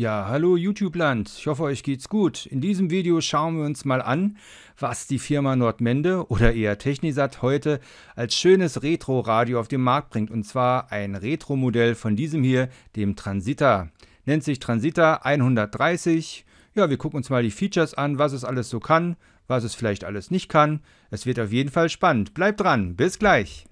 Ja, hallo YouTube-Land. Ich hoffe, euch geht's gut. In diesem Video schauen wir uns mal an, was die Firma Nordmende oder eher Technisat heute als schönes Retro-Radio auf den Markt bringt. Und zwar ein Retro-Modell von diesem hier, dem Transita. Nennt sich Transita 130. Ja, wir gucken uns mal die Features an, was es alles so kann, was es vielleicht alles nicht kann. Es wird auf jeden Fall spannend. Bleibt dran. Bis gleich.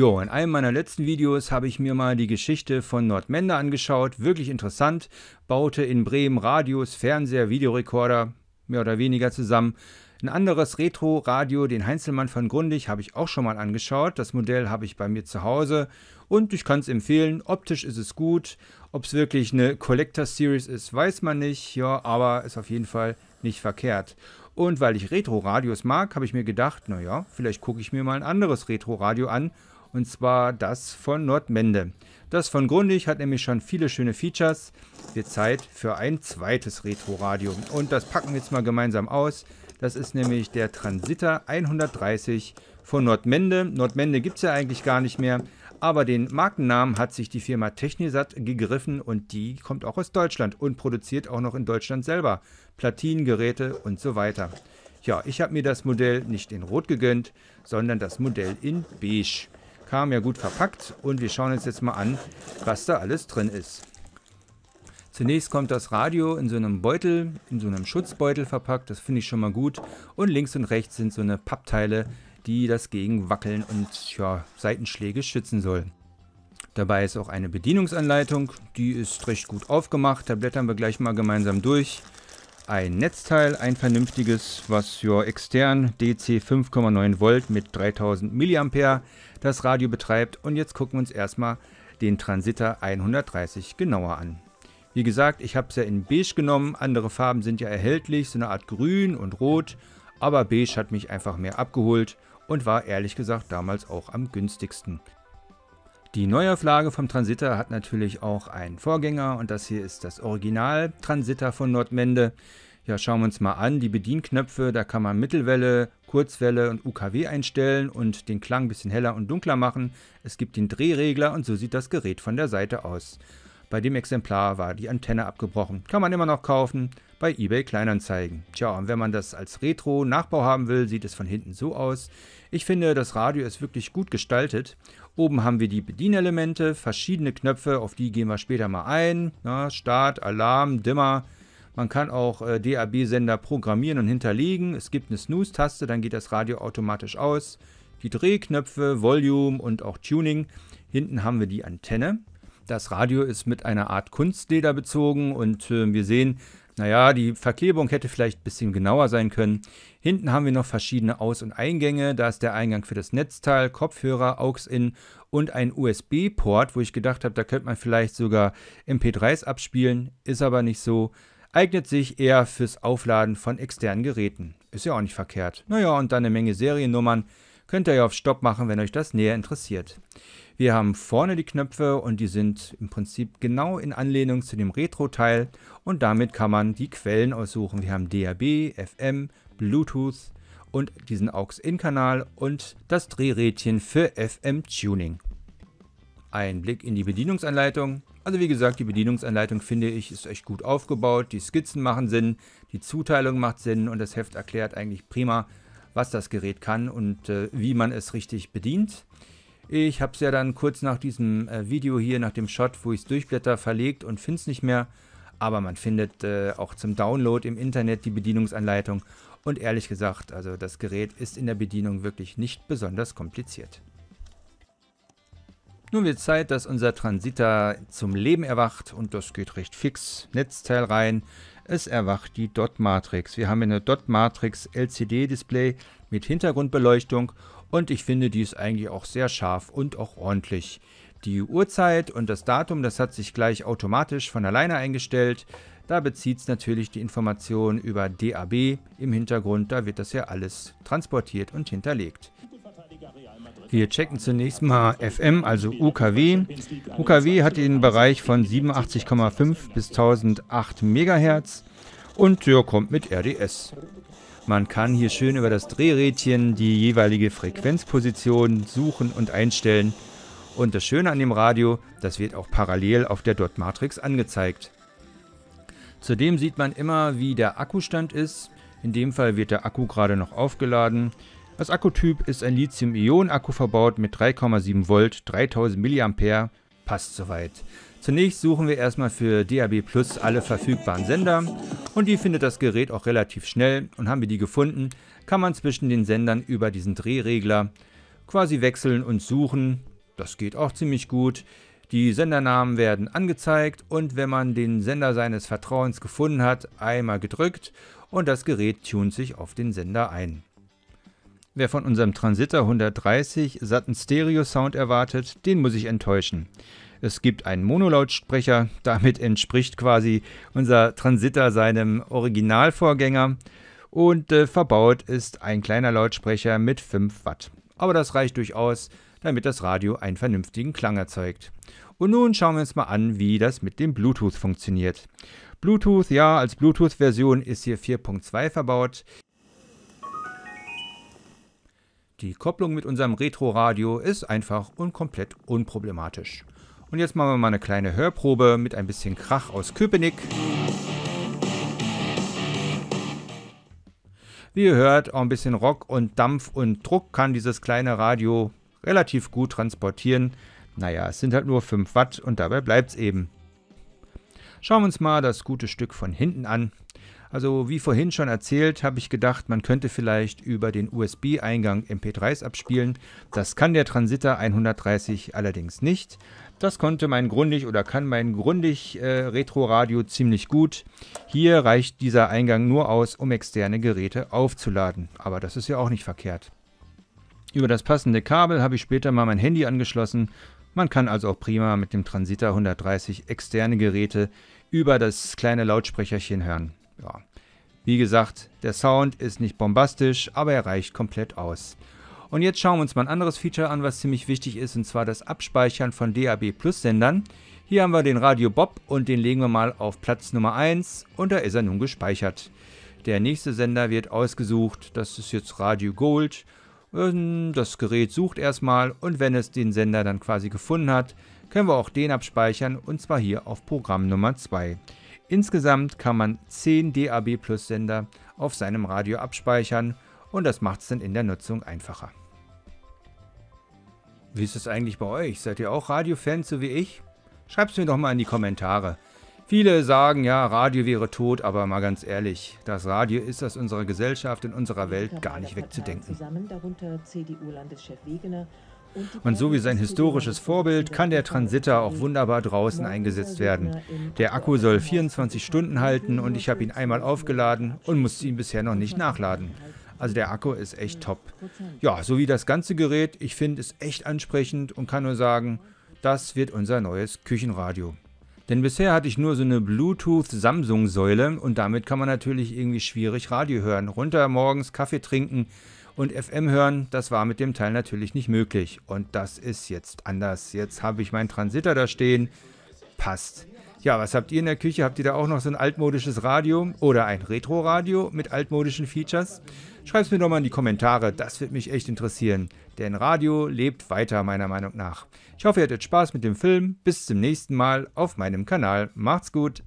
Jo, in einem meiner letzten Videos habe ich mir mal die Geschichte von Nordmende angeschaut, wirklich interessant, baute in Bremen Radios, Fernseher, Videorekorder, mehr oder weniger zusammen. Ein anderes Retro-Radio, den Heinzelmann von Grundig, habe ich auch schon mal angeschaut. Das Modell habe ich bei mir zu Hause und ich kann es empfehlen. Optisch ist es gut. Ob es wirklich eine Collector Series ist, weiß man nicht. Ja, aber ist auf jeden Fall nicht verkehrt. Und weil ich Retro-Radios mag, habe ich mir gedacht, naja, vielleicht gucke ich mir mal ein anderes Retro-Radio an und zwar das von Nordmende. Das von Grundig hat nämlich schon viele schöne Features. Wird Zeit für ein zweites Retro-Radio. Und das packen wir jetzt mal gemeinsam aus. Das ist nämlich der Transitor 130 von Nordmende. Nordmende gibt es ja eigentlich gar nicht mehr, aber den Markennamen hat sich die Firma Technisat gegriffen und die kommt auch aus Deutschland und produziert auch noch in Deutschland selber Platinengeräte und so weiter. Ja, ich habe mir das Modell nicht in Rot gegönnt, sondern das Modell in Beige. Kam ja gut verpackt und wir schauen uns jetzt mal an, was da alles drin ist. Zunächst kommt das Radio in so einem Beutel, in so einem Schutzbeutel verpackt, das finde ich schon mal gut. Und links und rechts sind so eine Pappteile, die das gegen Wackeln und ja, Seitenschläge schützen sollen. Dabei ist auch eine Bedienungsanleitung, die ist recht gut aufgemacht, da blättern wir gleich mal gemeinsam durch ein Netzteil, ein vernünftiges, was ja extern DC 5,9 Volt mit 3000 mA das Radio betreibt. Und jetzt gucken wir uns erstmal den Transitor 130 genauer an. Wie gesagt, ich habe es ja in beige genommen, andere Farben sind ja erhältlich, so eine Art grün und rot, aber beige hat mich einfach mehr abgeholt und war ehrlich gesagt damals auch am günstigsten. Die Neuauflage vom Transitter hat natürlich auch einen Vorgänger und das hier ist das Original Transitter von Nordmende. Ja, schauen wir uns mal an, die Bedienknöpfe, da kann man Mittelwelle, Kurzwelle und UKW einstellen und den Klang ein bisschen heller und dunkler machen. Es gibt den Drehregler und so sieht das Gerät von der Seite aus. Bei dem Exemplar war die Antenne abgebrochen. Kann man immer noch kaufen bei eBay Kleinanzeigen. Tja, und wenn man das als Retro-Nachbau haben will, sieht es von hinten so aus. Ich finde, das Radio ist wirklich gut gestaltet. Oben haben wir die Bedienelemente, verschiedene Knöpfe, auf die gehen wir später mal ein. Na, Start, Alarm, Dimmer. Man kann auch äh, DAB-Sender programmieren und hinterlegen. Es gibt eine Snooze-Taste, dann geht das Radio automatisch aus. Die Drehknöpfe, Volume und auch Tuning. Hinten haben wir die Antenne. Das Radio ist mit einer Art Kunstleder bezogen und äh, wir sehen, naja, die Verklebung hätte vielleicht ein bisschen genauer sein können. Hinten haben wir noch verschiedene Aus- und Eingänge. Da ist der Eingang für das Netzteil, Kopfhörer, AUX-In und ein USB-Port, wo ich gedacht habe, da könnte man vielleicht sogar MP3s abspielen. Ist aber nicht so. Eignet sich eher fürs Aufladen von externen Geräten. Ist ja auch nicht verkehrt. Naja, und dann eine Menge Seriennummern könnt ihr ja auf Stopp machen, wenn euch das näher interessiert. Wir haben vorne die Knöpfe und die sind im Prinzip genau in Anlehnung zu dem Retro-Teil und damit kann man die Quellen aussuchen. Wir haben DAB, FM, Bluetooth und diesen AUX-In-Kanal und das Drehrädchen für FM-Tuning. Ein Blick in die Bedienungsanleitung. Also wie gesagt, die Bedienungsanleitung finde ich ist echt gut aufgebaut. Die Skizzen machen Sinn, die Zuteilung macht Sinn und das Heft erklärt eigentlich prima, was das Gerät kann und äh, wie man es richtig bedient. Ich habe es ja dann kurz nach diesem äh, Video hier, nach dem Shot, wo ich es durchblätter, verlegt und finde es nicht mehr. Aber man findet äh, auch zum Download im Internet die Bedienungsanleitung. Und ehrlich gesagt, also das Gerät ist in der Bedienung wirklich nicht besonders kompliziert. Nun wird Zeit, dass unser Transiter zum Leben erwacht und das geht recht fix. Netzteil rein, es erwacht die Dot-Matrix. Wir haben eine Dot-Matrix LCD-Display mit Hintergrundbeleuchtung und ich finde, die ist eigentlich auch sehr scharf und auch ordentlich. Die Uhrzeit und das Datum, das hat sich gleich automatisch von alleine eingestellt. Da bezieht es natürlich die Information über DAB im Hintergrund, da wird das ja alles transportiert und hinterlegt. Wir checken zunächst mal FM, also UKW. UKW hat den Bereich von 87,5 bis 1008 MHz und der kommt mit RDS. Man kann hier schön über das Drehrädchen die jeweilige Frequenzposition suchen und einstellen. Und das Schöne an dem Radio, das wird auch parallel auf der Dot-Matrix angezeigt. Zudem sieht man immer, wie der Akkustand ist. In dem Fall wird der Akku gerade noch aufgeladen. Als Akkutyp ist ein Lithium-Ionen-Akku verbaut mit 3,7 Volt, 3000 mA, Passt soweit. Zunächst suchen wir erstmal für DAB Plus alle verfügbaren Sender und die findet das Gerät auch relativ schnell und haben wir die gefunden, kann man zwischen den Sendern über diesen Drehregler quasi wechseln und suchen. Das geht auch ziemlich gut. Die Sendernamen werden angezeigt und wenn man den Sender seines Vertrauens gefunden hat, einmal gedrückt und das Gerät tunt sich auf den Sender ein. Wer von unserem Transitor 130 satten Stereo-Sound erwartet, den muss ich enttäuschen. Es gibt einen Monolautsprecher, damit entspricht quasi unser Transitor seinem Originalvorgänger und äh, verbaut ist ein kleiner Lautsprecher mit 5 Watt. Aber das reicht durchaus, damit das Radio einen vernünftigen Klang erzeugt. Und nun schauen wir uns mal an, wie das mit dem Bluetooth funktioniert. Bluetooth, ja, als Bluetooth-Version ist hier 4.2 verbaut. Die Kopplung mit unserem Retro-Radio ist einfach und komplett unproblematisch. Und jetzt machen wir mal eine kleine Hörprobe mit ein bisschen Krach aus Köpenick. Wie ihr hört, auch ein bisschen Rock und Dampf und Druck kann dieses kleine Radio relativ gut transportieren. Naja, es sind halt nur 5 Watt und dabei bleibt es eben. Schauen wir uns mal das gute Stück von hinten an. Also wie vorhin schon erzählt, habe ich gedacht, man könnte vielleicht über den USB-Eingang MP3s abspielen. Das kann der Transitor 130 allerdings nicht. Das konnte mein Grundig oder kann mein Grundig äh, Retro Radio ziemlich gut. Hier reicht dieser Eingang nur aus, um externe Geräte aufzuladen. Aber das ist ja auch nicht verkehrt. Über das passende Kabel habe ich später mal mein Handy angeschlossen. Man kann also auch prima mit dem Transitor 130 externe Geräte über das kleine Lautsprecherchen hören ja. Wie gesagt, der Sound ist nicht bombastisch, aber er reicht komplett aus. Und jetzt schauen wir uns mal ein anderes Feature an, was ziemlich wichtig ist, und zwar das Abspeichern von DAB Plus Sendern. Hier haben wir den Radio Bob und den legen wir mal auf Platz Nummer 1 und da ist er nun gespeichert. Der nächste Sender wird ausgesucht, das ist jetzt Radio Gold. Ähm, das Gerät sucht erstmal und wenn es den Sender dann quasi gefunden hat, können wir auch den abspeichern und zwar hier auf Programm Nummer 2. Insgesamt kann man 10 DAB Plus Sender auf seinem Radio abspeichern und das macht es dann in der Nutzung einfacher. Wie ist es eigentlich bei euch? Seid ihr auch Radiofans so wie ich? Schreibt es mir doch mal in die Kommentare. Viele sagen ja, Radio wäre tot, aber mal ganz ehrlich, das Radio ist aus unserer Gesellschaft, in unserer Welt gar nicht wegzudenken. Zusammen, darunter CDU-Landeschef Wegener und so wie sein historisches Vorbild kann der Transitter auch wunderbar draußen eingesetzt werden. Der Akku soll 24 Stunden halten und ich habe ihn einmal aufgeladen und musste ihn bisher noch nicht nachladen. Also der Akku ist echt top. Ja, so wie das ganze Gerät, ich finde es echt ansprechend und kann nur sagen, das wird unser neues Küchenradio. Denn bisher hatte ich nur so eine Bluetooth-Samsung-Säule und damit kann man natürlich irgendwie schwierig Radio hören. Runter morgens Kaffee trinken, und FM hören, das war mit dem Teil natürlich nicht möglich. Und das ist jetzt anders. Jetzt habe ich meinen Transitter da stehen. Passt. Ja, was habt ihr in der Küche? Habt ihr da auch noch so ein altmodisches Radio oder ein Retro-Radio mit altmodischen Features? Schreibt es mir doch mal in die Kommentare, das wird mich echt interessieren. Denn Radio lebt weiter, meiner Meinung nach. Ich hoffe, ihr hattet Spaß mit dem Film. Bis zum nächsten Mal auf meinem Kanal. Macht's gut.